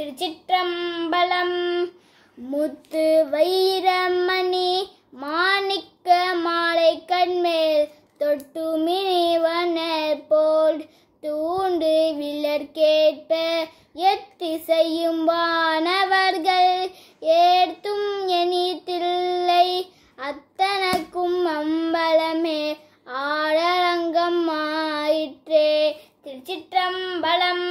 திருச்சிற்றம்பலம் முத்து வைரமணி மாணிக்க மாலை கண்மேல் தொட்டு மினிவனர் போல் தூண்டு எத்தி செய்யும் வானவர்கள் ஏர்த்தும் எனித்தில்லை அத்தனக்கும் அம்பலமே ஆடரங்கம் ஆயிற்றே திருச்சிற்றம்பலம்